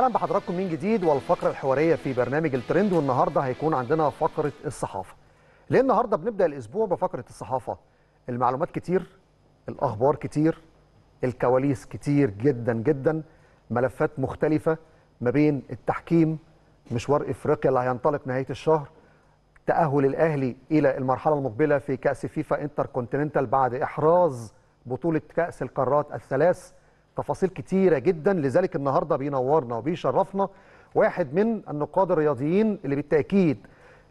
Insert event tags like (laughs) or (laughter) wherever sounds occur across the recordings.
اهلا بحضراتكم من جديد والفقره الحواريه في برنامج الترند والنهارده هيكون عندنا فقره الصحافه. ليه النهارده بنبدا الاسبوع بفقره الصحافه؟ المعلومات كتير، الاخبار كتير، الكواليس كتير جدا جدا، ملفات مختلفه ما بين التحكيم، مشوار افريقيا اللي هينطلق نهايه الشهر، تاهل الاهلي الى المرحله المقبله في كاس فيفا انتر كونتيننتال بعد احراز بطوله كاس القارات الثلاث تفاصيل كتيرة جدا لذلك النهاردة بينورنا وبيشرفنا واحد من النقاد الرياضيين اللي بالتأكيد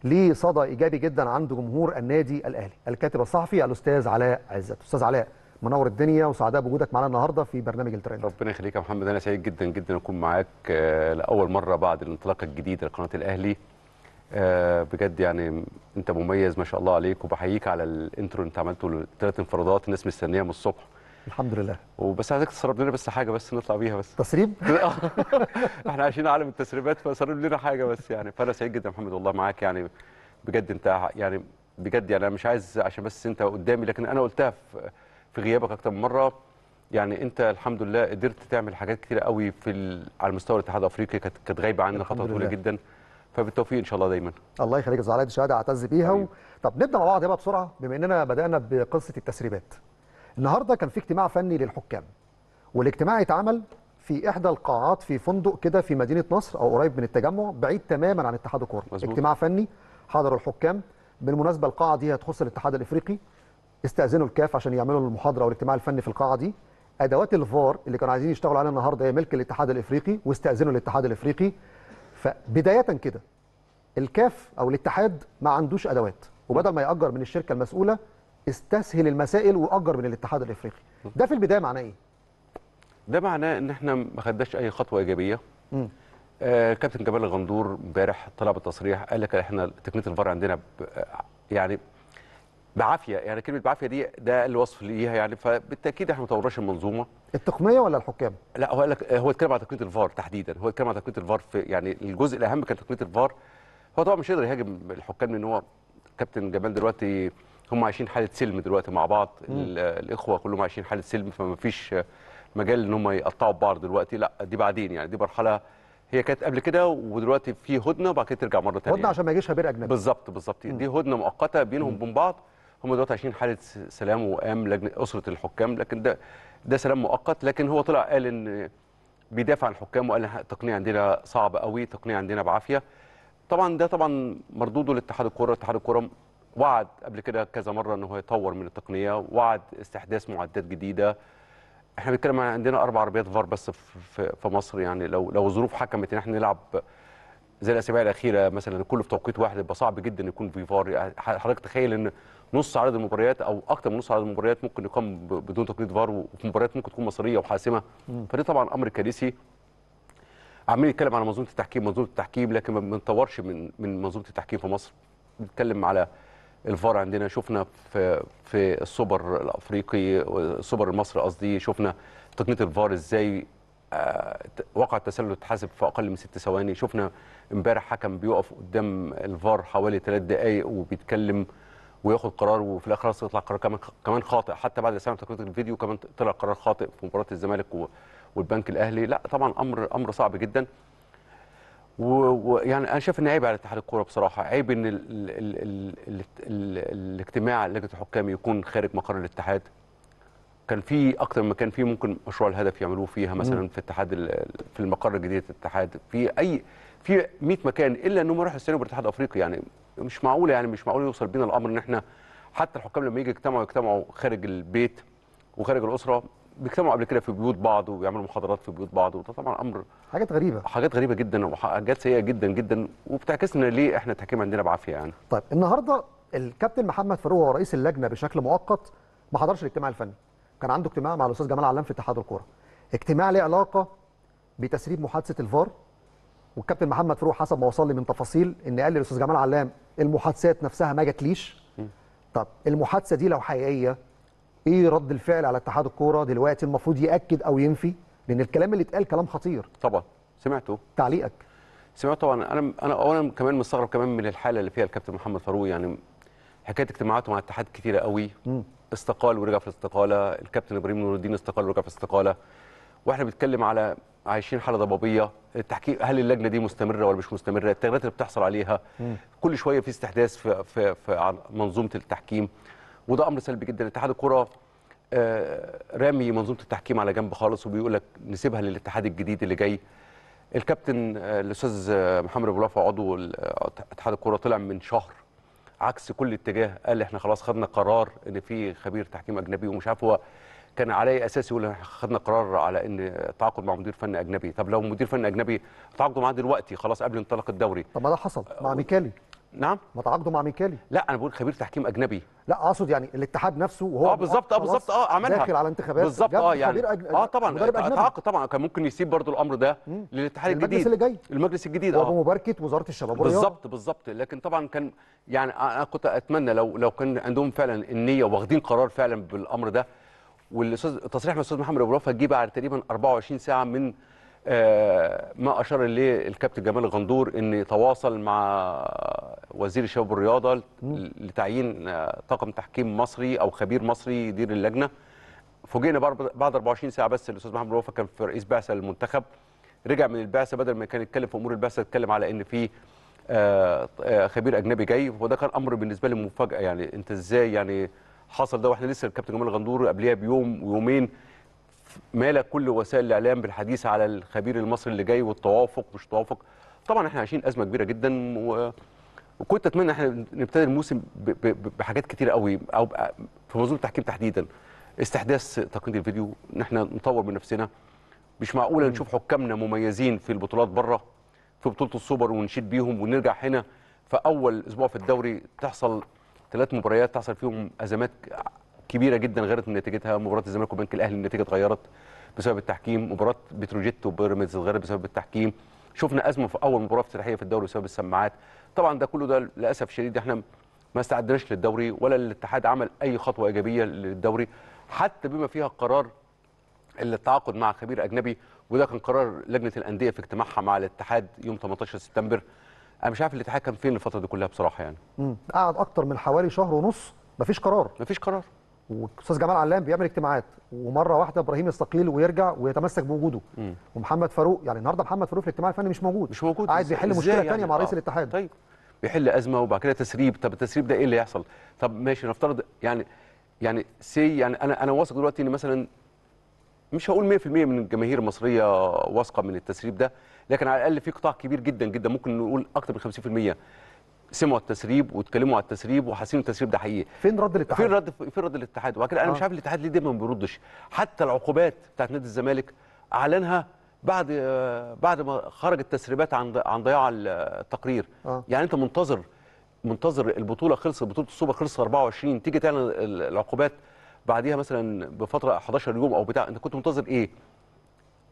ليه صدى إيجابي جدا عند جمهور النادي الأهلي الكاتب الصحفي الأستاذ علاء عزت أستاذ علاء منور الدنيا وسعداء بوجودك معانا النهارده في برنامج الترند ربنا يخليك يا محمد انا سعيد جدا جدا اكون معاك آه، لاول مره بعد الانطلاقه الجديده لقناه الاهلي آه، بجد يعني انت مميز ما شاء الله عليك وبحييك على الانترو اللي انت عملته ثلاث انفرادات الناس مستنيه من الصبح الحمد لله وبس عايزك تسرب لنا بس حاجه بس نطلع بيها بس تسريب (laughs) احنا عايشين عالم التسريبات فسرب لنا حاجه بس يعني فانا سعيد جدا محمد والله معاك يعني بجد انت يعني بجد يعني انا مش عايز عشان بس انت قدامي لكن انا قلتها في غيابك اكتر من مره يعني انت الحمد لله قدرت تعمل حاجات كتير قوي في على مستوى الاتحاد الافريقي كانت غايبه عننا فتره طويله جدا فبالتوفيق ان شاء الله دايما الله يخليك يا زعلاء دي شهاده اعتز بيها و... طب نبدا مع بعض يابا بسرعه بما اننا بدانا بقصه التسريبات النهارده كان في اجتماع فني للحكام والاجتماع اتعمل في احدى القاعات في فندق كده في مدينه نصر او قريب من التجمع بعيد تماما عن اتحاد الكوره اجتماع فني حضروا الحكام بالمناسبه القاعه دي هتخص الاتحاد الافريقي استاذنوا الكاف عشان يعملوا المحاضره والاجتماع الفني في القاعه دي ادوات الفار اللي كانوا عايزين يشتغلوا عليها النهارده هي ملك الاتحاد الافريقي واستاذنوا الاتحاد الافريقي فبدايه كده الكاف او الاتحاد ما عندوش ادوات وبدل ما ياجر من الشركه المسؤوله استسهل المسائل واجر من الاتحاد الافريقي ده في البدايه معناه ايه ده معناه ان احنا ما خدناش اي خطوه ايجابيه آه كابتن جمال الغندور امبارح طلب التصريح قال لك احنا تقنيه الفار عندنا آه، يعني بعافيه يعني كلمه بعافيه دي ده الوصف ليها يعني فبالتاكيد احنا ما طورناش المنظومه التقنيه ولا الحكام؟ لا هو قال لك آه، هو اتكلم على تقنيه الفار تحديدا هو اتكلم على تقنيه الفار في يعني الجزء الاهم كان تقنيه الفار هو طبعا مش هيقدر يهاجم الحكام لان هو كابتن جمال دلوقتي هم عايشين حاله سلم دلوقتي مع بعض الاخوه كلهم عايشين حاله سلم فما فيش مجال ان هم يقطعوا ببعض دلوقتي لا دي بعدين يعني دي مرحله هي كانت قبل كده ودلوقتي في هدنه وبعد كده ترجع مره ثانيه هدنه عشان ما يجيش هبير اجنبي بالظبط بالظبط دي هدنه مؤقته بينهم وبين بعض هم دلوقتي عايشين حاله سلام وقام لجنه اسره الحكام لكن ده ده سلام مؤقت لكن هو طلع قال ان بيدافع عن الحكام وقال التقنيه عندنا صعبه قوي التقنيه عندنا بعافيه طبعا ده طبعا مردوده لاتحاد الكره اتحاد الكره وعد قبل كده كذا مره انه يطور من التقنيه وعد استحداث معدات جديده احنا بنتكلم عندنا اربع عربيات فار بس في, في مصر يعني لو لو الظروف حكمت ان احنا نلعب زي الاسابيع الاخيره مثلا كله في توقيت واحد يبقى صعب جدا يكون في فار يعني حضرتك تخيل ان نص عدد المباريات او اكثر من نص عدد المباريات ممكن يقام بدون تقنيه فار وفي مباريات ممكن تكون مصريه وحاسمه فده طبعا امر كارثي عمالين نتكلم على منظومه التحكيم منظومه التحكيم لكن ما بنطورش من من منظومه التحكيم في مصر بنتكلم على الفار عندنا شفنا في في السوبر الافريقي السوبر المصري قصدي شفنا تقنيه الفار ازاي آه، وقع التسلل اتحسب في اقل من ست ثواني شفنا امبارح حكم بيقف قدام الفار حوالي ثلاث دقائق وبيتكلم وياخد قرار وفي الاخر خلاص يطلع قرار كمان كمان خاطئ حتى بعد سنه تقنيه الفيديو كمان طلع قرار خاطئ في مباراه الزمالك والبنك الاهلي لا طبعا امر امر صعب جدا ويعني انا شايف ان عيب على اتحاد الكوره بصراحه عيب ان ال ال ال ال الاجتماع لجنه الحكام يكون خارج مقر الاتحاد كان في اكتر من مكان في ممكن مشروع الهدف يعملوه فيها مثلا في اتحاد في المقر الجديد الاتحاد في اي في 100 مكان الا انهم راحوا السنه بالاتحاد الافريقي يعني مش معقوله يعني مش معقول يوصل بينا الامر ان احنا حتى الحكام لما يجي يجتمعوا يجتمعوا خارج البيت وخارج الاسره بيجتمعوا قبل كده في بيوت بعض وبيعملوا محاضرات في بيوت بعض وده طبعا امر حاجات غريبه حاجات غريبه جدا وحاجات سيئه جدا جدا وبتعكس لنا ليه احنا التحكيم عندنا بعافيه يعني طيب النهارده الكابتن محمد فاروق هو رئيس اللجنه بشكل مؤقت ما حضرش الاجتماع الفني كان عنده اجتماع مع الاستاذ جمال علام في اتحاد الكوره اجتماع له علاقه بتسريب محادثه الفار والكابتن محمد فاروق حسب ما وصل لي من تفاصيل ان قال للاستاذ جمال علام المحادثات نفسها ما جاتليش طب المحادثه دي لو حقيقيه ايه رد الفعل على اتحاد الكوره دلوقتي المفروض ياكد او ينفي لان الكلام اللي اتقال كلام خطير طبعا سمعته تعليقك سمعته طبعا انا انا اولا كمان مستغرب كمان من الحاله اللي فيها الكابتن محمد فاروق يعني حكايه اجتماعاته مع الاتحاد كثيره قوي م. استقال ورجع في الاستقاله الكابتن ابراهيم نور الدين استقال ورجع في الاستقاله واحنا بنتكلم على عايشين حاله ضبابيه التحكيم هل اللجنه دي مستمره ولا مش مستمره التغييرات اللي بتحصل عليها م. كل شويه في استحداث في, في, في منظومه التحكيم وده امر سلبي جدا اتحاد الكره آه، رامي منظومه التحكيم على جنب خالص وبيقول لك نسيبها للاتحاد الجديد اللي جاي الكابتن آه، الاستاذ آه، محمد ابو رافع عضو اتحاد الكره طلع من شهر عكس كل اتجاه قال احنا خلاص خدنا قرار ان في خبير تحكيم اجنبي ومش عارف هو كان علي اساس يقول خدنا قرار على ان التعاقد مع مدير فني اجنبي طب لو مدير فني اجنبي تعاقدوا معاه دلوقتي خلاص قبل انطلاق الدوري طب ما ده حصل مع ميكالي نعم ما تعاقدوا مع ميكالي لا انا بقول خبير تحكيم اجنبي لا اقصد يعني الاتحاد نفسه وهو اه بالظبط اه بالظبط اه عملها داخل على انتخابات بالظبط اه يعني خبير أج... اه طبعا آه، تعاقد طبعا كان ممكن يسيب برضو الامر ده للاتحاد الجديد المجلس اللي جاي المجلس الجديد اه وبمباركه وزاره الشباب والرياضه بالظبط بالظبط لكن طبعا كان يعني انا كنت اتمنى لو لو كان عندهم فعلا النيه واخدين قرار فعلا بالامر ده والاستاذ تصريح من الاستاذ محمد ابو رافه جه بعد تقريبا 24 ساعه من آه، ما اشار اليه الكابتن جمال غندور ان تواصل مع وزير الشباب والرياضه لتعيين آه، طاقم تحكيم مصري او خبير مصري يدير اللجنه فوجئنا بعد 24 ساعه بس الاستاذ محمد الوفا كان في رئيس بعثه للمنتخب رجع من البعثه بدل ما كان يتكلم في امور البعثه اتكلم على ان في آه، خبير اجنبي جاي وده كان امر بالنسبه لي مفاجاه يعني انت ازاي يعني حصل ده واحنا لسه الكابتن جمال غندور قبليها بيوم ويومين مال كل وسائل الاعلام بالحديث على الخبير المصري اللي جاي والتوافق مش توافق طبعا احنا عايشين ازمه كبيره جدا و... وكنت اتمنى احنا نبتدي الموسم ب... ب... بحاجات كتير قوي او في منظومه التحكيم تحديدا استحداث تقنيه الفيديو ان احنا نطور من نفسنا مش معقوله نشوف حكامنا مميزين في البطولات بره في بطوله السوبر ونشيد بيهم ونرجع هنا في اول اسبوع في الدوري تحصل ثلاث مباريات تحصل فيهم ازمات كبيره جدا غيرت من نتيجتها مباراه الزمالك وبنك الاهلي النتيجه اتغيرت بسبب التحكيم مباراه بتروجيت وبيراميدز اتغيرت بسبب التحكيم شفنا ازمه في اول مباراه افتتاحيه في الدوري بسبب السماعات طبعا ده كله ده للاسف الشديد احنا ما استعدناش للدوري ولا الاتحاد عمل اي خطوه ايجابيه للدوري حتى بما فيها القرار التعاقد مع خبير اجنبي وده كان قرار لجنه الانديه في اجتماعها مع الاتحاد يوم 18 سبتمبر انا مش عارف الاتحاد كان فين الفتره دي كلها بصراحه يعني امم قعد اكتر من حوالي شهر ونص مفيش قرار مفيش قرار واستاذ جمال علام بيعمل اجتماعات ومره واحده ابراهيم يستقيل ويرجع ويتمسك بوجوده مم. ومحمد فاروق يعني النهارده محمد فاروق في الاجتماع الفني مش موجود مش موجود عايز يحل مشكله يعني ثانيه مع رئيس آه. الاتحاد طيب بيحل ازمه وبعد كده تسريب طب التسريب ده ايه اللي يحصل طب ماشي نفترض يعني يعني سي يعني انا انا واثق دلوقتي ان مثلا مش هقول 100% من الجماهير المصريه واثقه من التسريب ده لكن على الاقل في قطاع كبير جدا جدا ممكن نقول اكتر من 50% سمعوا التسريب واتكلموا على التسريب وحاسين التسريب ده حقيقي فين رد الاتحاد فين رد فين رد الاتحاد وبعد كده انا آه. مش عارف الاتحاد ليه دايما ما بيردش حتى العقوبات بتاعت نادي الزمالك اعلنها بعد بعد ما خرجت التسريبات عن عن ضياع التقرير آه. يعني انت منتظر منتظر البطوله خلصت بطوله السوبر خلصت 24 تيجي تعلن العقوبات بعديها مثلا بفتره 11 يوم او بتاع انت كنت منتظر ايه؟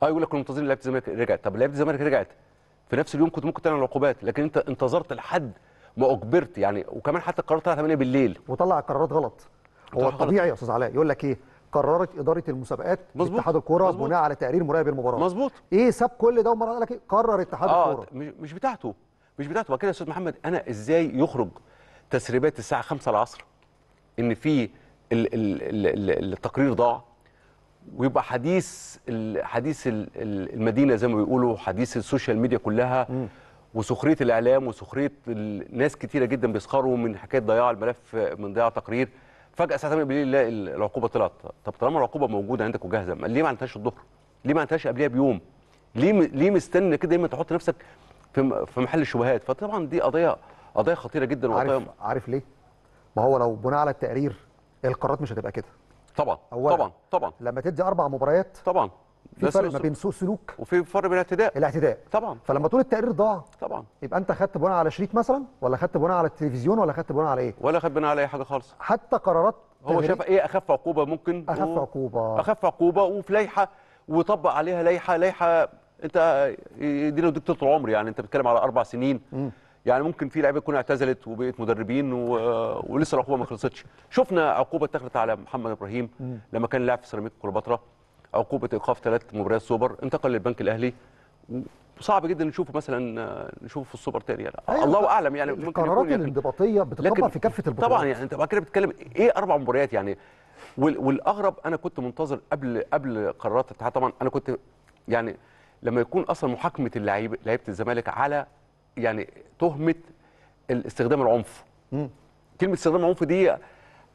اه يقول لك كنا منتظرين لعيبه الزمالك رجعت طب لعيبه الزمالك رجعت في نفس اليوم كنت ممكن تعلن العقوبات لكن انت انتظرت لحد ما اجبرت يعني وكمان حتى القرار طلع 8 بالليل وطلع قرارات غلط هو الطبيعي يا استاذ علاء يقول لك ايه قررت اداره المسابقات مظبوط اتحاد الكوره بناء على تقرير مراقب المباراه مظبوط ايه ساب كل ده ومره قال لك ايه قرر اتحاد آه الكوره مش بتاعته مش بتاعته كده يا استاذ محمد انا ازاي يخرج تسريبات الساعه 5 العصر ان في التقرير ضاع ويبقى حديث حديث المدينه زي ما بيقولوا حديث السوشيال ميديا كلها م. وسخريه الاعلام وسخريه الناس كتيره جدا بيسخروا من حكايه ضياع الملف من ضياع تقرير فجاه الساعه 8 بالليل لا العقوبه طلعت طب طالما العقوبه موجوده عندك وجاهزه ليه ما عملتهاش الظهر؟ ليه ما عملتهاش قبلها بيوم؟ ليه ليه مستني كده دايما تحط نفسك في في محل الشبهات فطبعا دي قضيه قضيه خطيره جدا وقضيه عارف, عارف ليه؟ ما هو لو بناء على التقرير القرارات مش هتبقى كده طبعا طبعا طبعا لما تدي اربع مباريات طبعا في فرق ما بين سوء سلوك وفي فرق بين الاعتداء الاعتداء طبعا فلما تقول التقرير ضاع طبعا يبقى انت خدت بناء على شريط مثلا ولا خدت بناء على التلفزيون ولا خدت بناء على ايه ولا خدت بناء على اي حاجه خالص حتى قرارات هو شاف ايه اخف عقوبه ممكن اخف و... عقوبه اخف عقوبه وفي لائحه وطبق عليها لائحه لائحه انت يدينا وديك طول العمر يعني انت بتتكلم على اربع سنين م. يعني ممكن في لعيبه تكون اعتزلت وبقت مدربين و... ولسه العقوبه ما خلصتش شفنا عقوبه اتخذت على محمد ابراهيم م. لما كان لاعب في سيراميكا كليوباترا عقوبه ايقاف ثلاث مباريات سوبر انتقل للبنك الاهلي صعب جدا نشوفه مثلا نشوفه في السوبر تاني يعني أيوة. الله اعلم يعني القرارات يعني الانضباطيه بتطبق في كافه البطولات طبعا يعني انت بعد كده بتتكلم ايه اربع مباريات يعني والاغرب انا كنت منتظر قبل قبل قرارات الاتحاد طبعا انا كنت يعني لما يكون اصلا محاكمه اللعيبه لعيبه الزمالك على يعني تهمه الاستخدام العنف كلمه استخدام العنف دي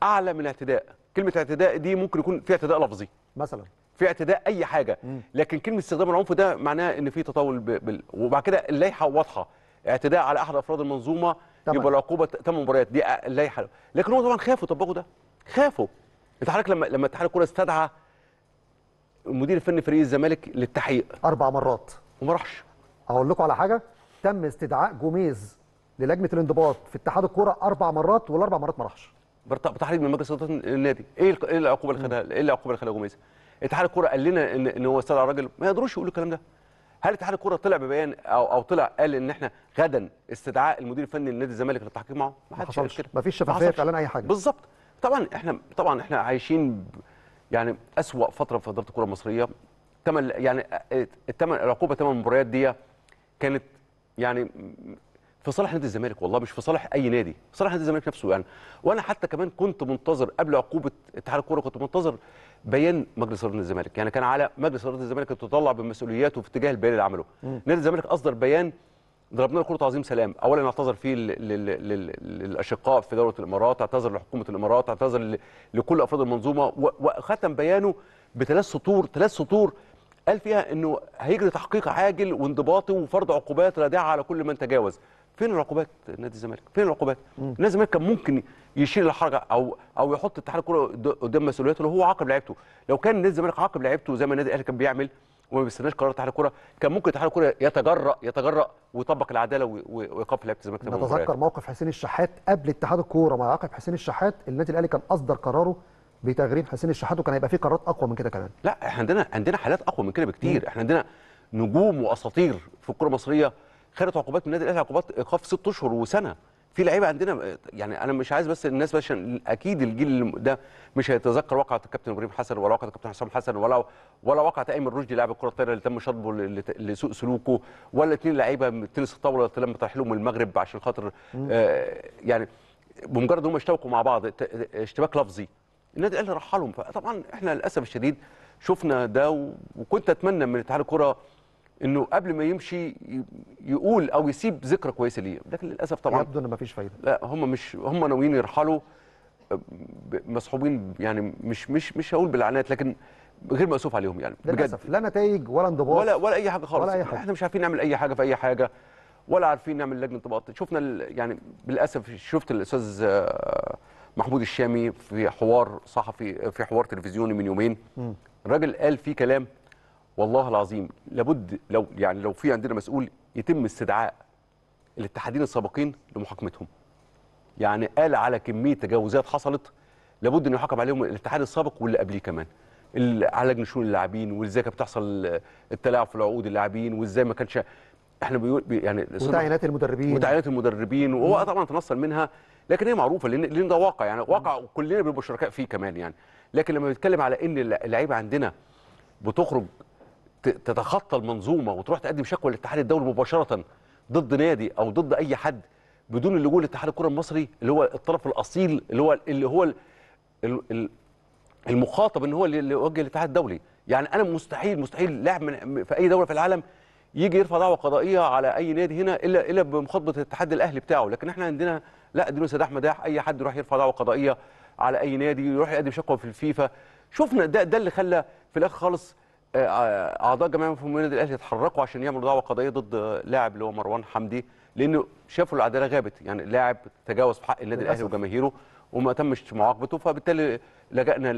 اعلى من اعتداء كلمه اعتداء دي ممكن يكون فيها اعتداء لفظي مثلا في اعتداء اي حاجه لكن كلمه استخدام العنف ده معناه ان في تطاول بال... وبعد كده اللائحه واضحه اعتداء على احد افراد المنظومه طبعا. يبقى العقوبه 8 مباريات دي اللائحه لكن هو طبعا خافوا طبقوا ده خافوا انت حضرتك لما لما اتحاد الكوره استدعى المدير الفني فريق الزمالك للتحقيق اربع مرات وما راحش اقول لكم على حاجه تم استدعاء جوميز للجنه الانضباط في اتحاد الكوره اربع مرات والاربع مرات ما راحش بتحريض من مجلس اداره النادي ايه, إيه العقوبه اللي خدها ايه العقوبه اللي خدها جوميز اتحاد الكوره قال لنا ان ان هو استدعى الراجل ما يقدروش يقولوا الكلام ده هل اتحاد الكوره طلع ببيان او او طلع قال ان احنا غدا استدعاء المدير الفني لنادي الزمالك للتحقيق معه ما حدش قال كده مفيش شفافيه اعلان اي حاجه بالظبط طبعا احنا طبعا احنا عايشين يعني اسوا فتره في اداره الكوره المصريه تمن يعني الثمن آه، العقوبه تمن المباريات دي كانت يعني في صالح نادي الزمالك والله مش في صالح اي نادي في صالح نادي الزمالك نفسه يعني وانا حتى كمان كنت منتظر قبل عقوبه اتحاد الكوره كنت منتظر بيان مجلس اداره الزمالك يعني كان على مجلس اداره الزمالك يتطلع بمسؤولياته في اتجاه البيان اللي عمله نادي الزمالك اصدر بيان ضربنا الكرة عظيم سلام اولا اعتذر فيه للاشقاء في دوله الامارات اعتذر لحكومه الامارات اعتذر لكل افراد المنظومه وختم بيانه بثلاث سطور ثلاث سطور قال فيها انه هيجري تحقيق عاجل وانضباطي وفرض عقوبات رادعه على كل من تجاوز فين العقوبات نادي الزمالك؟ فين العقوبات؟ نادي الزمالك كان ممكن يشيل الحرجه او او يحط اتحاد الكوره قدام مسؤوليته لو هو عاقب لعيبته، لو كان نادي الزمالك عاقب لعيبته زي ما النادي الاهلي كان بيعمل وما بيستناش قرار اتحاد الكوره كان ممكن اتحاد الكوره يتجرأ يتجرأ ويطبق العداله ويقف لعيبه الزمالك نتذكر يعني. موقف حسين الشحات قبل اتحاد الكوره مع عقب حسين الشحات النادي الاهلي كان اصدر قراره بتغريم حسين الشحات وكان هيبقى في قرارات اقوى من كده كمان لا احنا عندنا عندنا حالات اقوى من كده بكتير احنا عندنا نجوم واساطير في الكره المصريه خدت عقوبات من النادي الاهلي عقوبات ايقاف ست اشهر وسنه في لعيبه عندنا يعني انا مش عايز بس الناس بس عشان اكيد الجيل ده مش هيتذكر وقعه الكابتن ابراهيم حسن ولا وقعه الكابتن حسام حسن ولا ولا وقعه ايمن رشدي لاعب الكره الطايره اللي تم شطبه لسوء سلوكه ولا اثنين لعيبه تنس الطاوله اللي تم ترحيلهم من المغرب عشان خاطر آه يعني بمجرد هم اشتبكوا مع بعض اشتباك لفظي النادي الاهلي رحلهم فطبعا احنا للاسف الشديد شفنا ده وكنت اتمنى من اتحاد الكره انه قبل ما يمشي يقول او يسيب ذكرى كويسه ليه لكن للاسف طبعا يبدو ان مفيش فايده لا هم مش هم ناويين يرحلوا مصحوبين يعني مش مش مش هقول بالعنات لكن غير مأسوف عليهم يعني للاسف لا نتائج ولا انضباط ولا ولا اي حاجه خالص ولا أي حاجة. احنا مش عارفين نعمل اي حاجه في اي حاجه ولا عارفين نعمل لجنه انضباط شفنا يعني للاسف شفت الاستاذ آه، محمود الشامي في حوار صحفي في حوار تلفزيوني من يومين الراجل قال فيه كلام والله العظيم لابد لو يعني لو في عندنا مسؤول يتم استدعاء الاتحادين السابقين لمحاكمتهم يعني قال على كميه تجاوزات حصلت لابد ان يحاكم عليهم الاتحاد السابق واللي قبليه كمان على لجنه شؤون اللاعبين وازاي كانت بتحصل التلاعب في العقود اللاعبين وازاي ما كانش احنا بيقول يعني وتعيينات المدربين وتعيينات المدربين وهو طبعا تنصل منها لكن هي معروفه لان لان ده واقع يعني واقع كلنا بنبقى شركاء فيه كمان يعني لكن لما بنتكلم على ان اللعيبه عندنا بتخرج تتخطى المنظومه وتروح تقدم شكوى للاتحاد الدولي مباشره ضد نادي او ضد اي حد بدون اللجوء لاتحاد الكره المصري اللي هو الطرف الاصيل اللي هو اللي هو المخاطب ان هو اللي يوجه الاتحاد الدولي يعني انا مستحيل مستحيل لاعب في اي دوله في العالم يجي يرفع دعوه قضائيه على اي نادي هنا الا الا بمخاطبه الاتحاد الاهلي بتاعه لكن احنا عندنا لا دينو سداح مداح اي حد يروح يرفع دعوه قضائيه على اي نادي يروح يقدم شكوى في الفيفا شفنا ده ده اللي خلى في الاخر خالص آه، اعضاء جمعيه مفهوم النادي الاهلي اتحركوا عشان يعملوا دعوه قضيه ضد لاعب اللي هو مروان حمدي لانه شافوا العداله غابت يعني لاعب تجاوز في حق النادي الاهلي وجماهيره وما تمش معاقبته فبالتالي لجأنا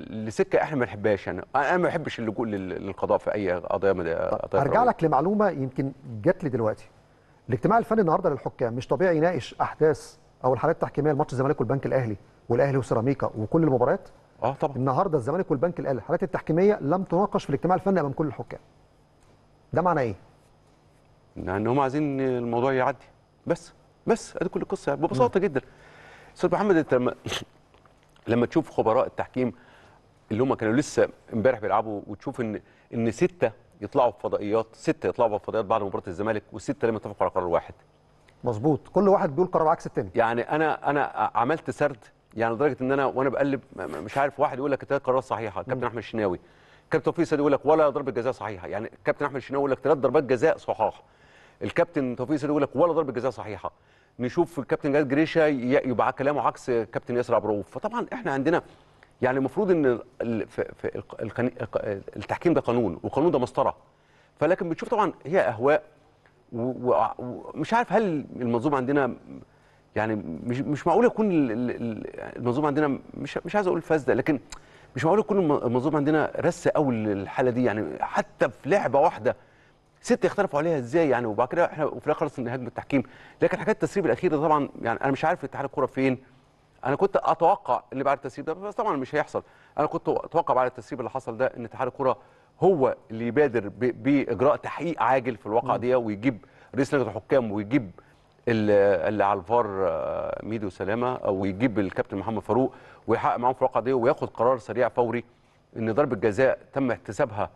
لسكه احنا ما بنحبهاش يعني انا ما بحبش اللجوء للقضاء في اي قضيه قضايا ارجع لك لمعلومه يمكن جات لي دلوقتي الاجتماع الفني النهارده للحكام مش طبيعي يناقش احداث او الحالات التحكيميه لماتش الزمالك والبنك الاهلي والاهلي وسيراميكا وكل المباريات اه طبعا النهارده الزمالك والبنك الاهلي الحالات التحكيميه لم تناقش في الاجتماع الفني امام كل الحكام ده معنى ايه ان هم عايزين الموضوع يعدي بس بس ادي كل القصه ببساطه جدا استاذ محمد انت لما (laughs) لما تشوف خبراء التحكيم اللي هم كانوا لسه امبارح بيلعبوا وتشوف ان ان سته يطلعوا في فضائيات سته يطلعوا في فضائيات بعد مباراه الزمالك والسته لم يتفقوا على قرار واحد مظبوط كل واحد بيقول قرار عكس التاني يعني انا انا عملت سرد يعني لدرجه ان انا وانا بقلب مش عارف واحد يقول لك ثلاث قرارات صحيحه كابتن احمد الشناوي كابتن توفيق السيد يقول لك ولا ضربه جزاء صحيحه يعني كابتن احمد الشناوي يقول لك ثلاث ضربات جزاء صحاح الكابتن توفيق السيد يقول لك ولا ضربه جزاء صحيحه نشوف الكابتن جاد جريشه يبقى كلامه عكس كابتن ياسر عبد الرؤوف فطبعا احنا عندنا يعني المفروض ان التحكيم ده قانون والقانون ده مسطره فلكن بتشوف طبعا هي اهواء ومش عارف هل المنظومه عندنا يعني مش مش معقول يكون المنظومه عندنا مش مش عايز اقول فاسده لكن مش معقول يكون المنظومه عندنا رسه قوي الحالة دي يعني حتى في لعبه واحده ست يختلفوا عليها ازاي يعني وبعد كده احنا وفي الاخر خلص هجمه التحكيم لكن حكايه التسريب الاخير ده طبعا يعني انا مش عارف اتحاد الكوره فين انا كنت اتوقع اللي بعد التسريب ده بس طبعا مش هيحصل انا كنت اتوقع بعد التسريب اللي حصل ده ان اتحاد الكوره هو اللي يبادر باجراء تحقيق عاجل في الواقعه دي ويجيب رئيس لجنه الحكام ويجيب اللي على الفار آه، ميدو سلامه او يجيب الكابتن محمد فاروق ويحقق معاهم في الواقع دي وياخد قرار سريع فوري ان ضربه جزاء تم احتسابها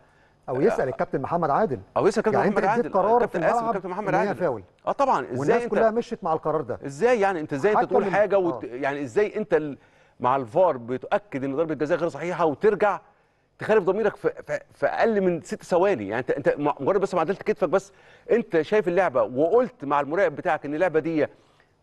او يسال الكابتن محمد عادل او يسال الكابتن يعني محمد عادل قرار الكابتن اسف الكابتن محمد عادل فاول اه طبعا ازاي والناس انت... كلها مشيت مع القرار ده ازاي يعني انت ازاي انت تقول حاجه وت... آه. يعني ازاي انت مع الفار بتاكد ان ضربه جزاء غير صحيحه وترجع تخالف ضميرك في, في اقل من ست ثواني يعني انت انت مجرد بس ما عدلت كتفك بس انت شايف اللعبه وقلت مع المراقب بتاعك ان اللعبه دي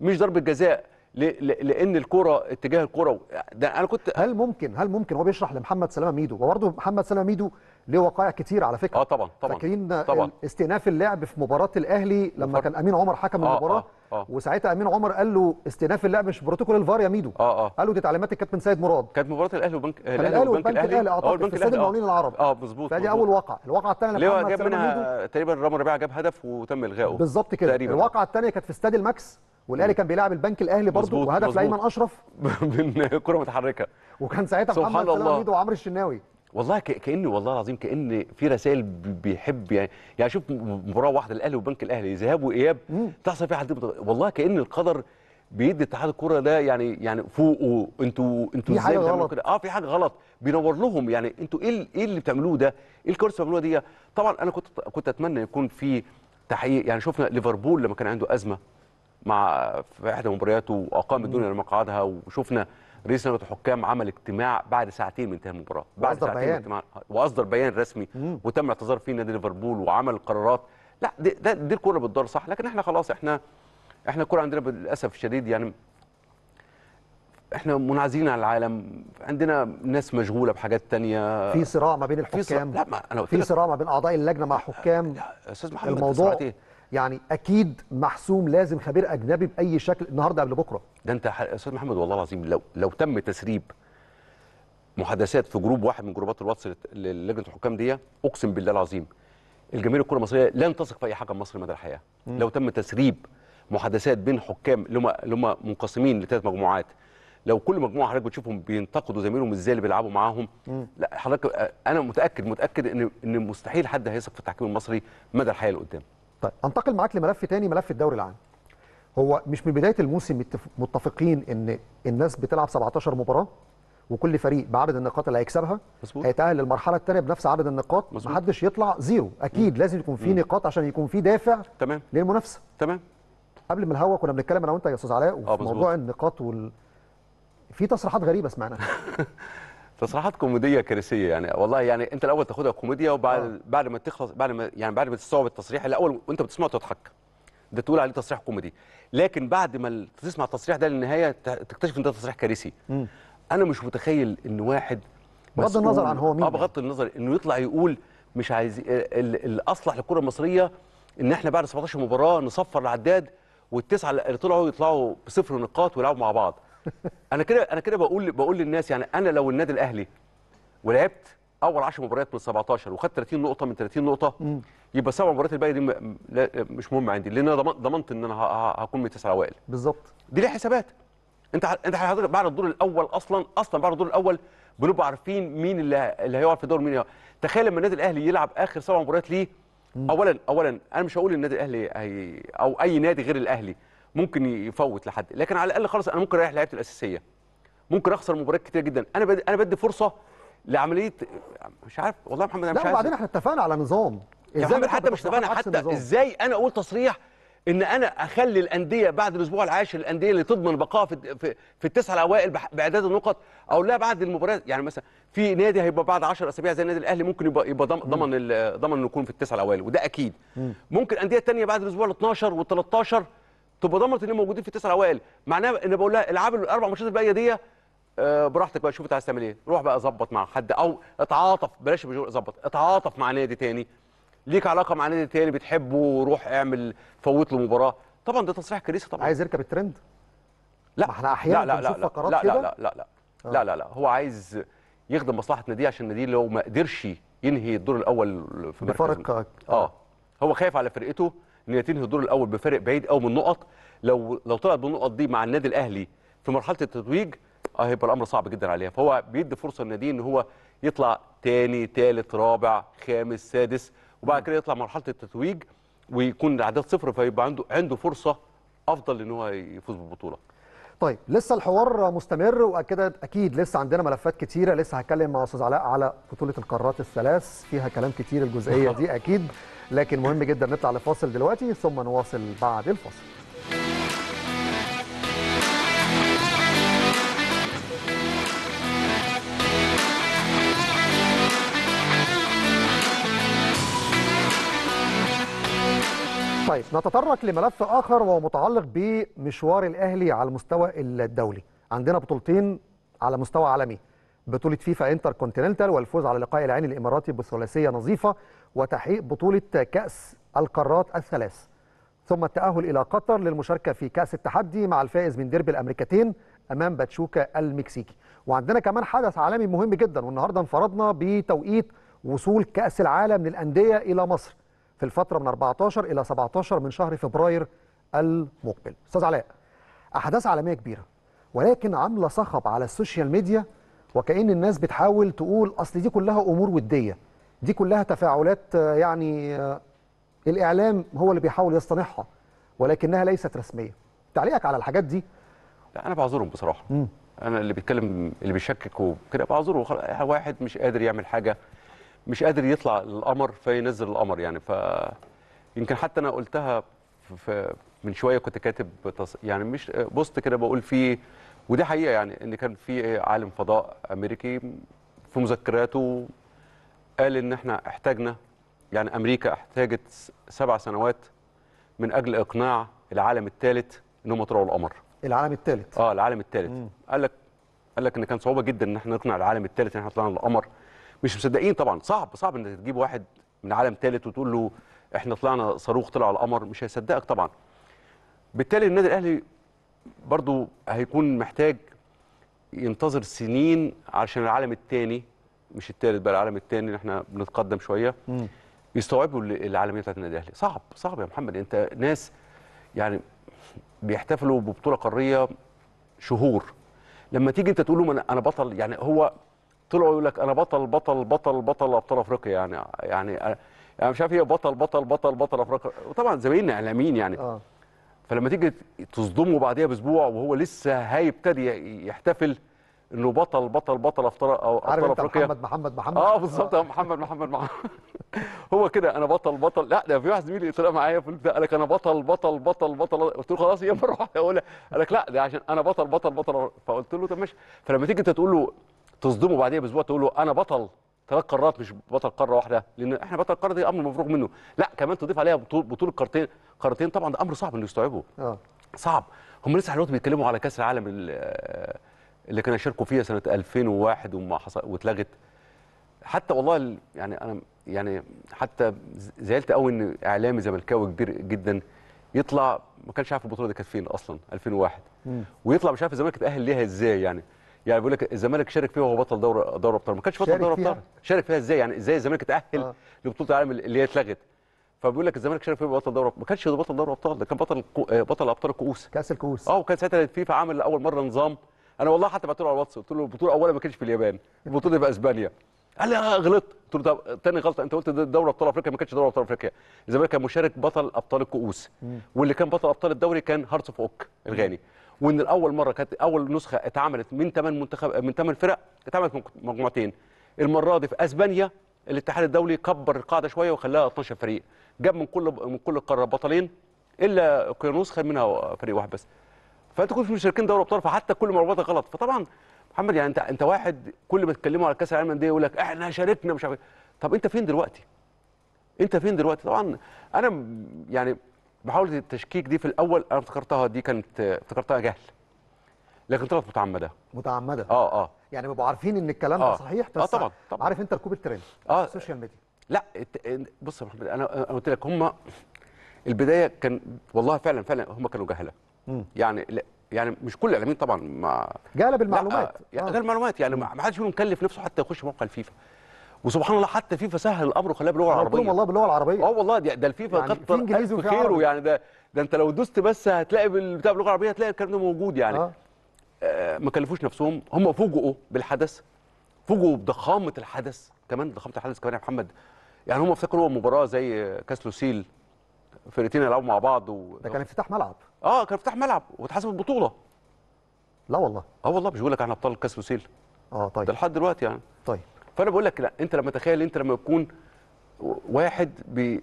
مش ضربه جزاء لان الكره اتجاه الكره ده انا كنت هل ممكن هل ممكن هو بيشرح لمحمد سلامه ميدو وبرده محمد سلامه ميدو ليه وقائع كتير على فكره اه طبعا طبعا فاكرين طبعا استئناف اللعب في مباراه الاهلي لما كان امين عمر حكم آه، المباراه آه. آه. وساعتها امين عمر قال له استئناف اللعب مش بروتوكول الفار يا ميدو آه آه. قال له دي تعليمات الكابتن سيد مراد كانت مباراه الاهلي وبنك الاهلي والبنك الاهلي آه،, اه البنك الاهلي المقاولين آه. العرب اه مظبوط فدي اول واقعه الواقعه الثانيه اللي هو جاب منها تقريبا رامي ربيعه جاب هدف وتم الغائه بالظبط كده الواقعه الثانيه كانت في استاد الماكس والاهلي كان بيلعب البنك الاهلي برضه وهدف لايمن اشرف (laughs) من كره متحركه وكان ساعتها محمد سلام ميدو وعمرو الشناوي والله كاني والله العظيم كان في رسائل بيحب يعني يعني شوف مباراه واحده الاهلي وبنك الاهلي ذهاب واياب تحصل فيها حاجات والله كان القدر بيدي اتحاد الكوره ده يعني يعني فوقه انتوا انتوا ازاي بتعملوا كده؟ اه في حاجه غلط بينور لهم يعني انتوا ايه ايه اللي بتعملوه ده؟ ايه الكورس بتعملوها دي؟ طبعا انا كنت كنت اتمنى يكون في تحقيق يعني شفنا ليفربول لما كان عنده ازمه مع في احدى مبارياته واقام الدنيا لمقعدها وشفنا رئيس الحكام عمل اجتماع بعد ساعتين من انتهاء المباراه بعد ساعتين بيان. من اجتماع واصدر بيان رسمي مم. وتم اعتذار فيه نادي ليفربول وعمل قرارات لا دي, ده دي الكوره بتدار صح لكن احنا خلاص احنا احنا الكوره عندنا للاسف الشديد يعني احنا منعزلين عن العالم عندنا ناس مشغوله بحاجات تانية في صراع ما بين الحكام في صراع لا ما انا في صراع ما بين اعضاء اللجنه مع أه، حكام استاذ محمد الموضوع يعني اكيد محسوم لازم خبير اجنبي باي شكل النهارده قبل بكره ده انت يا استاذ محمد والله العظيم لو لو تم تسريب محادثات في جروب واحد من جروبات الواتس للجنه الحكام دي اقسم بالله العظيم الجماهير الكره المصريه لن تثق في اي حكم مصري مدى الحياه م. لو تم تسريب محادثات بين حكام اللي هم منقسمين لثلاث مجموعات لو كل مجموعه حضرتك بتشوفهم بينتقدوا زميلهم ازاي اللي بيلعبوا معاهم لا حضرتك انا متاكد متاكد ان ان مستحيل حد هيثق في التحكيم المصري مدى الحياه اللي قدام طيب انتقل معاك لملف تاني ملف الدوري العام هو مش من بدايه الموسم متفقين ان الناس بتلعب 17 مباراه وكل فريق بعدد النقاط اللي هيكسبها هيتاهل للمرحله الثانيه بنفس عدد النقاط مظبوط. محدش يطلع زيرو اكيد مم. لازم يكون في نقاط عشان يكون في دافع تمام للمنافسه تمام قبل ما الهوا كنا بنتكلم انا وانت يا استاذ علاء آه، وموضوع موضوع النقاط وال في تصريحات غريبه سمعناها (laughs) تصريحات كوميديه كارثيه يعني والله يعني انت الاول تاخدها كوميديا وبعد أوه. بعد ما تخلص بعد ما يعني بعد ما تستوعب التصريح الاول وانت بتسمعه تضحك ده تقول عليه تصريح كوميدي لكن بعد ما تسمع التصريح ده للنهايه تكتشف ان ده تصريح كارثي انا مش متخيل ان واحد بغض النظر عن هو مين آه، بغض يعني. النظر انه يطلع يقول مش عايز آه، الاصلح للكره المصريه ان احنا بعد 17 مباراه نصفر العداد والتسعه اللي طلعوا يطلعوا بصفر نقاط ويلعبوا مع بعض انا كده انا كده بقول بقول للناس يعني انا لو النادي الاهلي ولعبت اول 10 مباريات من 17 وخدت 30 نقطه من 30 نقطه يبقى سبع مباريات الباقيه دي مش مهم عندي لان انا ضمنت ان انا هكون من التسع الاوائل بالظبط دي ليها حسابات انت انت حضرتك بعد الدور الاول اصلا اصلا بعد الدور الاول بنبقى عارفين مين اللي هيقع هيقعد في الدور مين تخيل لما النادي الاهلي يلعب اخر سبع مباريات ليه اولا اولا انا مش هقول النادي الاهلي او اي نادي غير الاهلي ممكن يفوت لحد لكن على الاقل خلاص انا ممكن اريح لعيبتي الاساسيه ممكن اخسر مباريات كتير جدا انا بدي انا بدي فرصه لعمليه مش عارف والله يا محمد انا مش عارف لا وبعدين احنا اتفقنا على نظام ازاي محمد حتى مش اتفقنا حتى نظام. ازاي انا اقول تصريح ان انا اخلي الانديه بعد الاسبوع العاشر الانديه اللي تضمن بقاء في في التسعه الاوائل باعداد النقط او لا بعد المباريات يعني مثلا في نادي هيبقى بعد 10 اسابيع زي النادي الاهلي ممكن يبقى يبقى ضمن ضمن انه يكون في التسعه الاوائل وده اكيد ممكن انديه ثانيه بعد الاسبوع ال 12 وال 13 تبقى ضامن ان موجودين في التسع الاوائل معناها ان بقول لها العاب الاربع ماتشات الباقيه دي آه، براحتك بقى شوف انت عايز تعمل ايه روح بقى ظبط مع حد او اتعاطف بلاش ظبط اتعاطف مع نادي تاني ليك علاقه مع نادي تاني بتحبه روح اعمل فوت له مباراه طبعا ده تصريح كريسي طبعا عايز يركب الترند لا احنا احيانا لا لا لا لا لا, لا لا لا لا آه. لا لا لا هو عايز يخدم مصلحه ناديه عشان ناديه لو ما قدرش ينهي الدور الاول في مركز اه هو خايف على فرقته ان تنهي الدور الاول بفارق بعيد قوي من النقط لو لو طلعت بالنقط دي مع النادي الاهلي في مرحله التتويج آه، هيبقى الامر صعب جدا عليها فهو بيدي فرصه للنادي ان هو يطلع تاني تالت رابع خامس سادس وبعد كده يطلع مرحله التتويج ويكون الاعداد صفر فيبقى عنده عنده فرصه افضل ان هو يفوز بالبطوله طيب لسه الحوار مستمر واكيد اكيد لسه عندنا ملفات كتيره لسه هتكلم مع استاذ علاء على بطوله القارات الثلاث فيها كلام كتير الجزئيه (laughs) دي اكيد لكن مهم جدا نطلع لفاصل دلوقتي ثم نواصل بعد الفاصل طيب نتطرق لملف اخر وهو متعلق بمشوار الاهلي على المستوى الدولي عندنا بطولتين على مستوى عالمي بطوله فيفا انتر كونتيننتال والفوز على لقاء العين الاماراتي بثلاثيه نظيفه وتحقيق بطوله كاس القارات الثلاث ثم التاهل الى قطر للمشاركه في كاس التحدي مع الفائز من ديربي الامريكتين امام باتشوكا المكسيكي وعندنا كمان حدث عالمي مهم جدا والنهارده انفردنا بتوقيت وصول كاس العالم للانديه الى مصر في الفترة من 14 إلى 17 من شهر فبراير المقبل أستاذ علاء أحداث عالمية كبيرة ولكن عاملة صخب على السوشيال ميديا وكأن الناس بتحاول تقول أصل دي كلها أمور ودية دي كلها تفاعلات يعني الإعلام هو اللي بيحاول يصطنعها ولكنها ليست رسمية تعليقك على الحاجات دي لا أنا بعذرهم بصراحة مم. انا اللي بيتكلم اللي بيشكك وكده بعذره واحد مش قادر يعمل حاجه مش قادر يطلع القمر فينزل القمر يعني ف يمكن حتى انا قلتها في من شويه كنت كاتب بتص... يعني مش بوست كده بقول فيه ودي حقيقه يعني ان كان في عالم فضاء امريكي في مذكراته قال ان احنا احتاجنا يعني امريكا احتاجت سبع سنوات من اجل اقناع العالم الثالث ان هم طلعوا القمر العالم الثالث اه العالم الثالث قال لك قال لك ان كان صعوبه جدا ان احنا نقنع العالم الثالث ان احنا طلعنا القمر مش مصدقين طبعا صعب صعب انك تجيب واحد من عالم ثالث وتقول له احنا طلعنا صاروخ طلع على القمر مش هيصدقك طبعا بالتالي النادي الاهلي برضو هيكون محتاج ينتظر سنين عشان العالم الثاني مش الثالث بقى العالم الثاني اللي احنا بنتقدم شويه يستوعبوا العالميه بتاعت النادي الاهلي صعب صعب يا محمد انت ناس يعني بيحتفلوا ببطوله قاريه شهور لما تيجي انت تقول لهم انا بطل يعني هو طلعوا يقول لك انا بطل بطل بطل بطل ابطال افريقيا يعني يعني يعني مش عارف ايه بطل بطل بطل بطل افريقيا وطبعا زمايلنا اعلاميين يعني آه. فلما تيجي تصدمه بعديها باسبوع وهو لسه هيبتدي يحتفل انه بطل بطل بطل ابطال افريقيا عارف محمد محمد محمد اه بالظبط آه. محمد محمد محمد (laughs) هو كده انا بطل بطل لا ده في واحد زميلي طلع معايا في البتاع قال لك انا بطل بطل بطل بطل قلت له خلاص يا مره واحده اقول قال لك لا ده عشان انا بطل بطل بطل فقلت له طب ماشي فلما تيجي انت تقول له تصدمه بعديها باسبوع تقول له انا بطل ثلاث قارات مش بطل قاره واحده لان احنا بطل القاره دي امر مفروغ منه لا كمان تضيف عليها بطوله قارتين قارتين طبعا ده امر صعب انه يستوعبه آه. صعب هم لسه دلوقتي بيتكلموا على كاس العالم اللي كانوا شاركوا فيها سنه 2001 وما حصل واتلغت حتى والله يعني انا يعني حتى زعلت قوي ان اعلامي زملكاوي كبير جدا يطلع ما كانش عارف البطوله دي كانت فين اصلا 2001 م. ويطلع مش عارف الزمالك اتاهل ليها ازاي يعني يعني بيقول لك الزمالك شارك فيها وهو بطل دوري دوري ابطال ما كانش بطل دوري ابطال شارك فيها ازاي يعني ازاي الزمالك اتاهل آه. لبطوله العالم اللي هي اتلغت فبيقول لك الزمالك شارك فيها بطل دوري ما كانش بطل دوري ابطال ده كان بطل آه، بطل ابطال الكؤوس كاس الكؤوس اه وكان ساعتها الفيفا عمل لاول مره نظام انا والله حتى بعت له على الواتس قلت له البطوله الاولى ما كانتش في اليابان البطوله في اسبانيا قال لي انا آه، غلطت قلت له طب تاني غلطه انت قلت دوري ابطال افريقيا ما كانش دوري ابطال افريقيا الزمالك كان مشارك بطل ابطال الكؤوس واللي كان بطل ابطال الدوري كان هارتس اوف اوك الغاني وان الاول مره كانت اول نسخه اتعملت من 8 منتخب من 8 فرق اتعملت من مجموعتين المره دي في اسبانيا الاتحاد الدولي كبر القاعده شويه وخلاها 12 فريق جاب من كل من كل قاره بطلين الا قيانوس خد منها فريق واحد بس فانت كنت مشاركين دوري ابطال فحتى كل مربوطه غلط فطبعا محمد يعني انت انت واحد كل ما تكلموا على كاس العالم للانديه يقول لك احنا شاركنا مش عارف إيه. طب انت فين دلوقتي؟ انت فين دلوقتي؟ طبعا انا يعني محاوله التشكيك دي في الاول انا افتكرتها دي كانت افتكرتها جهل لكن طلعت متعمده متعمده اه اه يعني بيبقوا عارفين ان الكلام آه. ده صحيح آه، بس آه طبعا طبعا عارف انت ركوب الترند آه. السوشيال ميديا لا بص يا محمد انا قلت لك هم البدايه كان والله فعلا فعلا هم كانوا جهله يعني يعني مش كل الاعلاميين طبعا ما جهله آه، بالمعلومات يعني آه. يعني المعلومات يعني ما حدش فيهم مكلف نفسه حتى يخش موقع الفيفا وسبحان الله حتى فيفا سهل الامر وخلاها باللغه العربيه والله باللغه العربيه اه والله ده الفيفا يعني كتر انجليزي وفي خيره يعني ده ده انت لو دوست بس هتلاقي بتاع باللغه العربيه هتلاقي الكلام ده موجود يعني آه. آه ما كلفوش نفسهم هم فوجئوا بالحدث فوجئوا بضخامه الحدث كمان ضخامه الحدث كمان يا محمد يعني هم افتكروا مباراه زي كاس لوسيل فرقتين يلعبوا مع بعض و... ده كان افتتاح ملعب اه كان افتتاح ملعب واتحسبت البطوله لا والله اه والله مش بقول لك احنا ابطال كاس لوسيل اه طيب ده لحد دلوقتي يعني طيب فانا بقول لك لا انت لما تخيل انت لما تكون واحد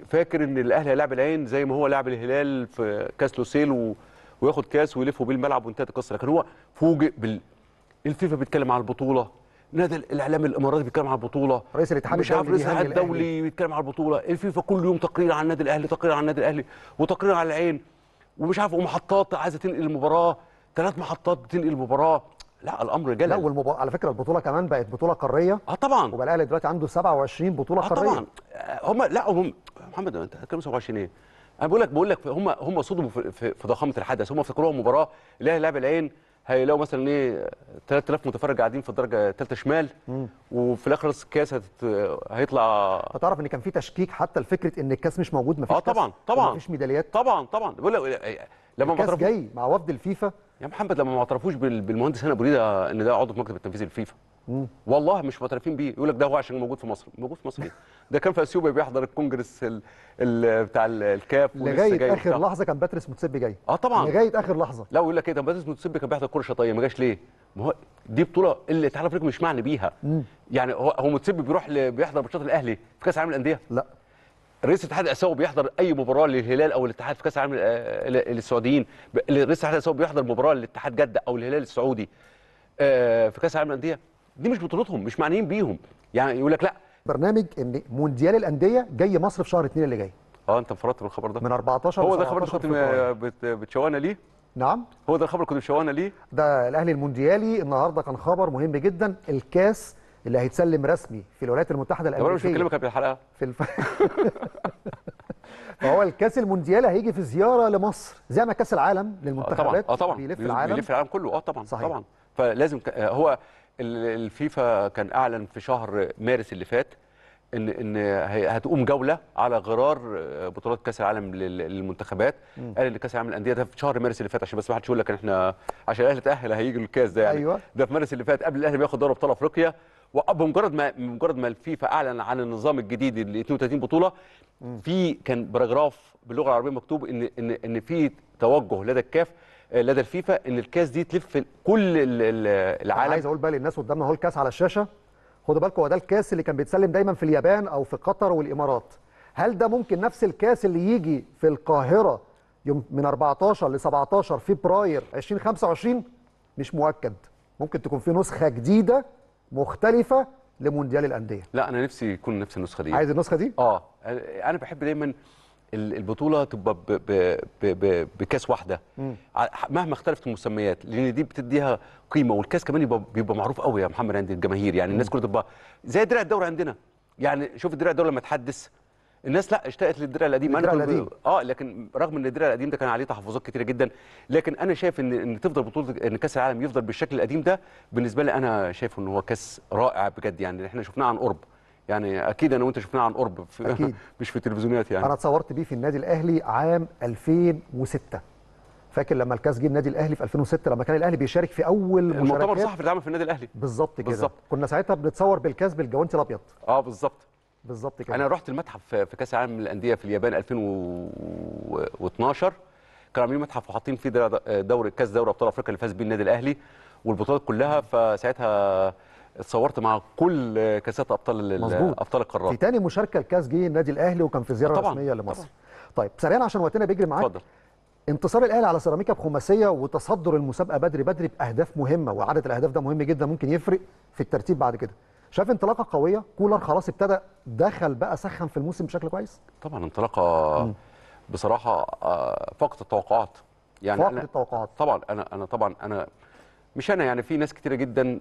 فاكر ان الاهلي هيلاعب العين زي ما هو لاعب الهلال في كاس لوسيل و... وياخد كاس ويلفوا بيه الملعب وانتهت القصه لكن هو فوجئ بال الفيفا بيتكلم عن البطوله نادي الاعلام الاماراتي بيتكلم عن البطوله رئيس الاتحاد مش عارف رئيس الاتحاد الدولي بيتكلم عن البطوله الفيفا كل يوم تقرير عن النادي الاهلي تقرير عن النادي الاهلي وتقرير عن العين ومش عارف ومحطات عايزه تنقل المباراه ثلاث محطات بتنقل المباراه لا الامر جلل لا والمبا... على فكره البطوله كمان بقت بطوله قاريه اه طبعا وبقى الاهلي دلوقتي عنده 27 بطوله آه، قاريه آه طبعا هم لا هم محمد انت هتتكلم 27 ايه؟ انا بقول لك بقول لك هم هم صدموا في, في, في ضخامه الحدث هم افتكروها مباراه الاهلي لعب العين هيلاقوا مثلا ايه 3000 متفرج قاعدين في الدرجه الثالثه شمال مم. وفي الاخر الكاس هيطلع هتعرف ان كان في تشكيك حتى لفكره ان الكاس مش موجود ما فيش اه طبعا طبعا ما فيش ميداليات طبعا طبعا بقول لك آه، آه، لما ما جاي مع وفد الفيفا يا محمد لما ما اعترفوش بالمهندس هنا بريده ان ده عضو في مكتب التنفيذي للفيفا والله مش معترفين بيه يقول لك ده هو عشان موجود في مصر موجود في مصر ايه ده كان في اثيوبيا بيحضر الكونجرس الـ الـ بتاع الكاف لغايه اخر بتاع. لحظه كان باتريس متسبي جاي اه طبعا لغايه اخر لحظه لا يقول لك ايه ده باتريس متسبي كان بيحضر كره شطيه ما جاش ليه ما هو دي بطوله اللي تعرف لك مش معنى بيها مم. يعني هو هو متسبي بيروح بيحضر ماتشات الاهلي في كاس العالم للانديه لا رئيس الاتحاد الاسيوي بيحضر اي مباراه للهلال او الاتحاد في كاس العالم للسعوديين رئيس الاتحاد الاسيوي بيحضر مباراه للاتحاد جده او الهلال السعودي آه، في كاس العالم للانديه دي مش بطولتهم مش معنيين بيهم يعني يقول لك لا برنامج ان مونديال الانديه جاي مصر في شهر 2 اللي جاي اه انت انفردت بالخبر ده من 14 هو ده الخبر اللي كنت بتشوانا ليه نعم هو ده الخبر اللي كنت بتشوانا ليه ده الاهلي المونديالي النهارده كان خبر مهم جدا الكاس اللي هيتسلم رسمي في الولايات المتحده الامريكيه مش بكلمك قبل الحلقه في الف... (laughs) فهو الكاس المونديال هيجي في زياره لمصر زي ما كاس العالم للمنتخبات اه طبعا, آه، طبعا. بيلف العالم بيلف العالم كله اه طبعا صحيح. طبعا فلازم آه، هو الفيفا كان اعلن في شهر مارس اللي فات ان ان هتقوم جوله على غرار آه، بطولات كاس العالم للمنتخبات قال ان كاس العالم للانديه ده في شهر مارس اللي فات عشان بس ما حدش يقول لك ان احنا عشان الاهلي تاهل هيجي الكاس ده يعني أيوة. ده في مارس اللي فات قبل الاهلي بياخد دوري ابطال افريقيا وبمجرد ما بمجرد ما الفيفا اعلن عن النظام الجديد ال 32 بطوله في كان باراجراف باللغه العربيه مكتوب ان ان ان في توجه لدى الكاف آه، لدى الفيفا ان الكاس دي تلف كل العالم أنا عايز اقول بقى للناس قدامنا اهو الكاس على الشاشه خدوا بالكم هو ده الكاس اللي كان بيتسلم دايما في اليابان او في قطر والامارات هل ده ممكن نفس الكاس اللي يجي في القاهره يوم من 14 ل 17 فبراير 2025 مش مؤكد ممكن تكون في نسخه جديده مختلفه لمونديال الانديه لا انا نفسي يكون نفس النسخه دي عايز النسخه دي اه انا بحب دايما البطوله تبقى ب ب ب بكاس واحده مم. مهما اختلفت المسميات لان دي بتديها قيمه والكاس كمان يبقى بيبقى معروف قوي يا محمد عند الجماهير يعني الناس كلها تبقى زي درع الدوري عندنا يعني شوف درع الدوري لما تحدث الناس لا اشتقت للدرع القديم انا كنت اه لكن رغم ان الدرع القديم ده كان عليه تحفظات كتيره جدا لكن انا شايف ان ان تفضل بطوله ان كاس العالم يفضل بالشكل القديم ده بالنسبه لي انا شايفه ان هو كاس رائع بجد يعني احنا شفناه عن قرب يعني اكيد انا وانت شفناه عن قرب في (laughs) أكيد. مش في التلفزيونات يعني انا اتصورت بيه في النادي الاهلي عام 2006 فاكر لما الكاس جه النادي الاهلي في 2006 لما كان الاهلي بيشارك في اول مشاركات المؤتمر الصحفي اللي اتعمل في النادي الاهلي بالظبط كده بالزبط. كنا ساعتها بنتصور بالكاس بالجوانتي الابيض اه بالظبط بالظبط كده انا رحت المتحف في كاس العالم للانديه في اليابان 2012 كانوا عاملين متحف وحاطين فيه دوري كاس دوري ابطال افريقيا اللي فاز بيه النادي الاهلي والبطولات كلها فساعتها اتصورت مع كل كاسات ابطال مظبوط. ابطال القارات في تاني مشاركه لكاس جه النادي الاهلي وكان في زياره طبعًا. رسميه لمصر طبعًا. طيب سريعا عشان وقتنا بيجري معاك اتفضل انتصار الاهلي على سيراميكا بخماسيه وتصدر المسابقه بدري بدري باهداف مهمه وعدد الاهداف ده مهم جدا ممكن يفرق في الترتيب بعد كده شايف انطلاقه قويه كولر خلاص ابتدى دخل بقى سخن في الموسم بشكل كويس طبعا انطلاقه بصراحه آه، فقط التوقعات يعني فقط التوقعات طبعا انا انا طبعا انا مش انا يعني في ناس كتيره جدا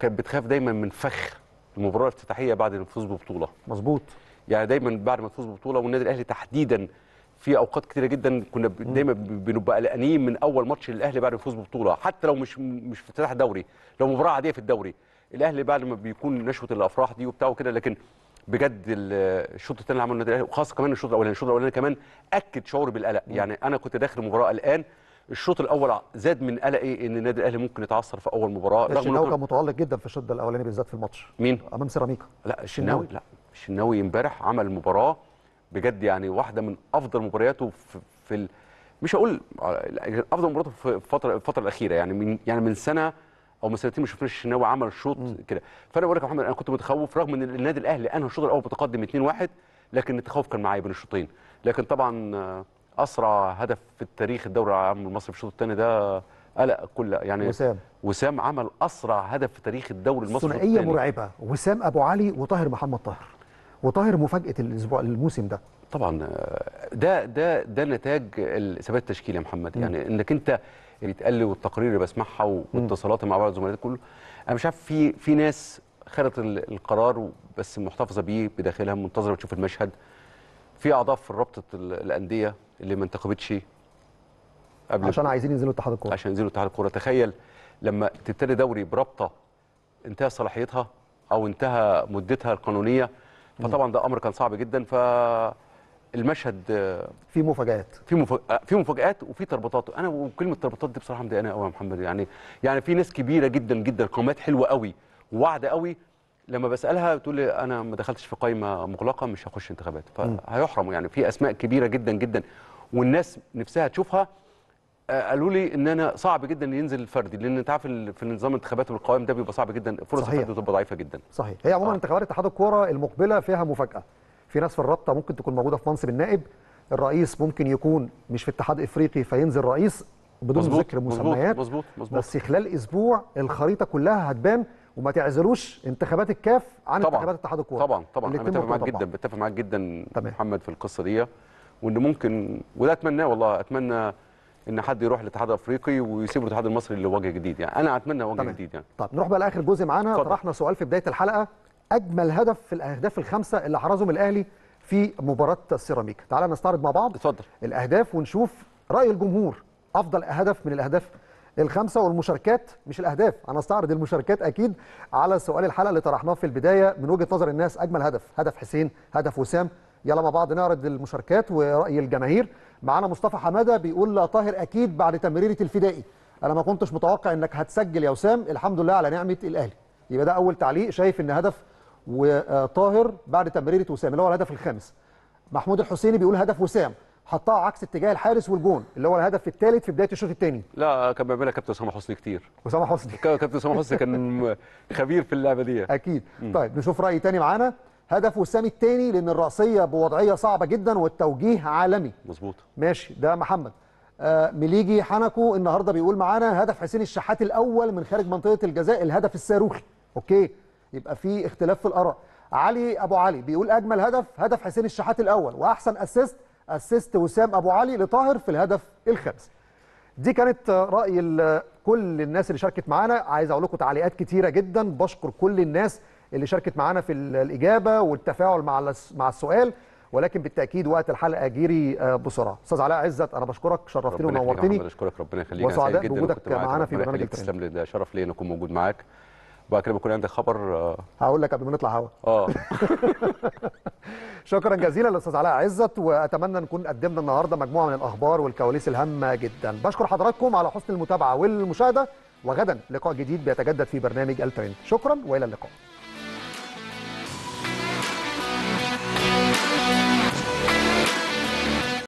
كانت بتخاف دايما من فخ المباراه الافتتاحيه بعد الفوز ببطوله مظبوط يعني دايما بعد ما تفوز ببطوله والنادي الاهلي تحديدا في اوقات كتيره جدا كنا دايما بنبقى قلقانين من اول ماتش للاهلي بعد الفوز ببطوله حتى لو مش مش افتتاح دوري لو مباراه عاديه في الدوري الاهلي بعد ما بيكون نشوه الافراح دي وبتاعه كده لكن بجد الشوط الثاني اللي عمله النادي الاهلي وخاصه كمان الشوط الاولاني الشوط الاولاني كمان اكد شعوري بالقلق يعني انا كنت داخل المباراه الان الشوط الاول زاد من قلقي ان النادي الاهلي ممكن يتعثر في اول مباراه رغم الشناوي كان متالق جدا في الشوط الاولاني بالذات في الماتش مين امام سيراميكا لا الشناوي لا الشناوي امبارح عمل مباراه بجد يعني واحده من افضل مبارياته في, في مش هقول آه، افضل مباراته في الفتره الفتره الاخيره يعني من يعني من سنه او من سنتين ما شفناش الشناوي عمل شوط كده فانا بقول لك يا محمد انا كنت متخوف رغم ان النادي الاهلي انهى الشوط الاول متقدم 2-1 لكن التخوف كان معايا بين الشوطين لكن طبعا آه، اسرع هدف في التاريخ الدوري العام المصري في الشوط الثاني ده قلق كل يعني وسام وسام عمل اسرع هدف في تاريخ الدوري المصري ثنائيه مرعبه وسام ابو علي وطاهر محمد طاهر وطاهر مفاجاه الاسبوع الموسم ده طبعا آه، ده ده ده نتاج الثبات التشكيل يا محمد يعني انك انت بيتقال لي والتقارير اللي بسمعها واتصالاتي مع بعض الزملاء كله انا مش عارف في في ناس خدت القرار بس محتفظه بيه بداخلها منتظره تشوف المشهد في اعضاء في رابطه الانديه اللي ما انتخبتش قبل عشان عايزين ينزلوا اتحاد الكوره عشان ينزلوا اتحاد الكوره تخيل لما تبتدي دوري برابطه انتهى صلاحيتها او انتهى مدتها القانونيه فطبعا ده امر كان صعب جدا ف المشهد في مفاجآت في مفاجآت في مفاجآت وفي تربطات انا وكلمه تربطات دي بصراحه مضايقاني قوي يا محمد يعني يعني في ناس كبيره جدا جدا قامات حلوه قوي ووعد قوي لما بسالها بتقول لي انا ما دخلتش في قائمه مغلقه مش هخش انتخابات فهيحرموا يعني في اسماء كبيره جدا جدا والناس نفسها تشوفها آه، قالوا لي ان انا صعب جدا ينزل الفردي لان انت عارف في نظام الانتخابات والقوائم ده بيبقى صعب جدا فرص الفرد بتبقى ضعيفه جدا صحيح هي عموما آه. انتخابات اتحاد الكوره المقبله فيها مفاجاه في ناس في الرابطه ممكن تكون موجوده في منصب النائب الرئيس ممكن يكون مش في اتحاد افريقي فينزل رئيس بدون مزبوط ذكر مسميات مزبوط مزبوط بس خلال اسبوع الخريطه كلها هتبان وما تعزلوش انتخابات الكاف عن طبعًا انتخابات اتحاد الكوره طبعا طبعا انا متفق معاك جدا بتفق معاك جدا طبعًا. محمد في القصه دي وان ممكن وده اتمناه والله اتمنى ان حد يروح الاتحاد الافريقي ويسيب الاتحاد المصري لوجه جديد يعني انا اتمنى وجه طبعًا. جديد يعني طب نروح بقى لاخر جزء معانا طرحنا سؤال في بدايه الحلقه اجمل هدف في الاهداف الخمسه اللي حرزهم الاهلي في مباراه السيراميكا تعال نستعرض مع بعض اتفضل الاهداف ونشوف راي الجمهور افضل هدف من الاهداف الخمسه والمشاركات مش الاهداف انا استعرض المشاركات اكيد على سؤال الحلقه اللي طرحناه في البدايه من وجهه نظر الناس اجمل هدف هدف حسين هدف وسام يلا مع بعض نعرض المشاركات وراي الجماهير معانا مصطفى حماده بيقول لا طاهر اكيد بعد تمريره الفدائي انا ما كنتش متوقع انك هتسجل يا وسام الحمد لله على نعمه الاهلي يبقى ده اول تعليق شايف ان هدف وطاهر بعد تمريره وسام اللي هو الهدف الخامس محمود الحسيني بيقول هدف وسام حطها عكس اتجاه الحارس والجون اللي هو الهدف الثالث في بدايه الشوط الثاني لا كان بيعملها كابتن اسامه حسني كتير اسامه حسني كابتن اسامه حسني كان خبير في اللعبه دي اكيد م. طيب نشوف راي ثاني معانا هدف وسام الثاني لان الراسيه بوضعيه صعبه جدا والتوجيه عالمي مظبوط ماشي ده محمد آه مليجي حنكو النهارده بيقول معانا هدف حسين الشحات الاول من خارج منطقه الجزاء الهدف الصاروخي اوكي يبقى في اختلاف في الاراء علي ابو علي بيقول اجمل هدف هدف حسين الشحات الاول واحسن اسيست اسيست وسام ابو علي لطاهر في الهدف الخامس دي كانت راي كل الناس اللي شاركت معانا عايز اقول لكم تعليقات كتيره جدا بشكر كل الناس اللي شاركت معانا في الاجابه والتفاعل مع مع السؤال ولكن بالتاكيد وقت الحلقه جيري آه، بسرعه استاذ علاء عزت انا بشكرك شرفتني ونورتني بشكرك ربنا يخليك وسعداء بوجودك معانا في برنامج التسليم ده شرف لي ان اكون موجود معاك وبعد كده بيكون عندك خبر آه. هقول لك قبل ما نطلع هوا اه (laughs) شكرا جزيلا للاستاذ علاء عزت واتمنى نكون قدمنا النهارده مجموعه من الاخبار والكواليس الهامه جدا بشكر حضراتكم على حسن المتابعه والمشاهده وغدا لقاء جديد بيتجدد في برنامج الترند شكرا والى اللقاء